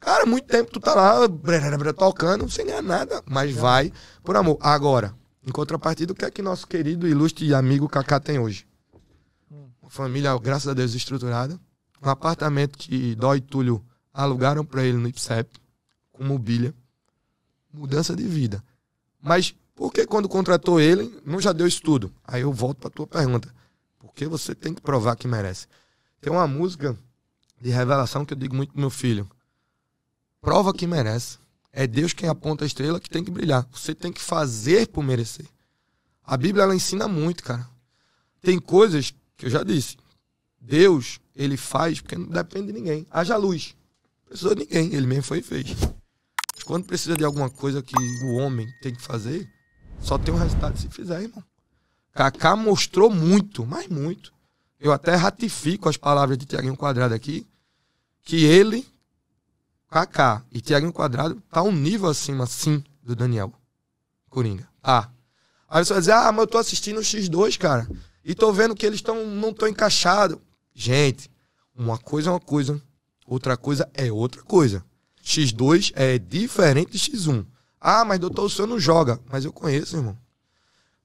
Cara, muito tempo tu tá lá tocando sem ganhar nada, mas vai por amor. Agora, em contrapartida, o que é que nosso querido, ilustre amigo Kaká tem hoje? Uma família, graças a Deus, estruturada. Um apartamento que Dó e Túlio alugaram para ele no IPSEP, com mobília. Mudança de vida. Mas por que quando contratou ele, não já deu estudo? Aí eu volto para tua pergunta. Porque você tem que provar que merece. Tem uma música de revelação que eu digo muito pro meu filho prova que merece. É Deus quem aponta a estrela que tem que brilhar. Você tem que fazer por merecer. A Bíblia ela ensina muito, cara. Tem coisas que eu já disse. Deus, ele faz porque não depende de ninguém. Haja luz. Não precisou de ninguém, ele mesmo foi e fez. Mas quando precisa de alguma coisa que o homem tem que fazer, só tem um resultado se fizer, irmão. Kaká mostrou muito, mas muito. Eu até ratifico as palavras de Tiaguinho Quadrado aqui, que ele Kaká e Thiago Quadrado tá um nível acima, sim, do Daniel Coringa. Ah. Aí você vai dizer, ah, mas eu tô assistindo o X2, cara. E tô vendo que eles tão, não estão encaixados. Gente, uma coisa é uma coisa, outra coisa é outra coisa. X2 é diferente de X1. Ah, mas doutor, o senhor não joga. Mas eu conheço, irmão.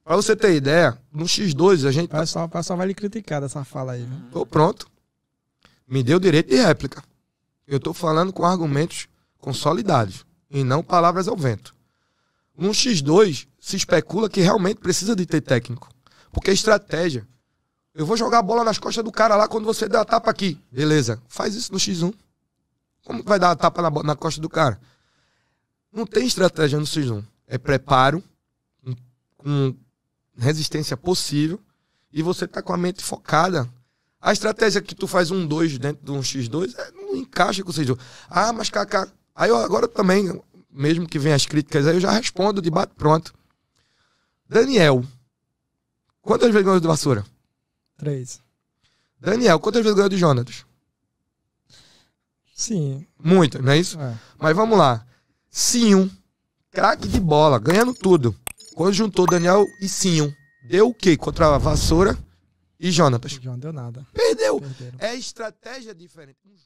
Pra você ter ideia, no X2 a gente. O pessoal, o pessoal vai lhe criticar dessa fala aí. Viu? Tô pronto. Me deu direito de réplica. Eu estou falando com argumentos consolidados e não palavras ao vento. No X2, se especula que realmente precisa de ter técnico, porque é estratégia. Eu vou jogar a bola nas costas do cara lá quando você der a tapa aqui. Beleza, faz isso no X1. Como que vai dar a tapa na, na costa do cara? Não tem estratégia no X1. É preparo, com resistência possível, e você tá com a mente focada. A estratégia que tu faz um 2 dentro de um X2 é, não encaixa com o Cid. Ah, mas Kaká. Aí eu agora também, mesmo que venham as críticas, aí eu já respondo de bate pronto. Daniel, quantas vezes ganhou de vassoura? Três. Daniel, quantas vezes ganhou de Jonatas? Sim. Muitas, não é isso? É. Mas vamos lá. Sim, craque de bola, ganhando tudo. Quando juntou Daniel e Sim, deu o quê? Contra a Vassoura e Jonatas? Não deu nada. Perdeu. Perderam. É estratégia diferente.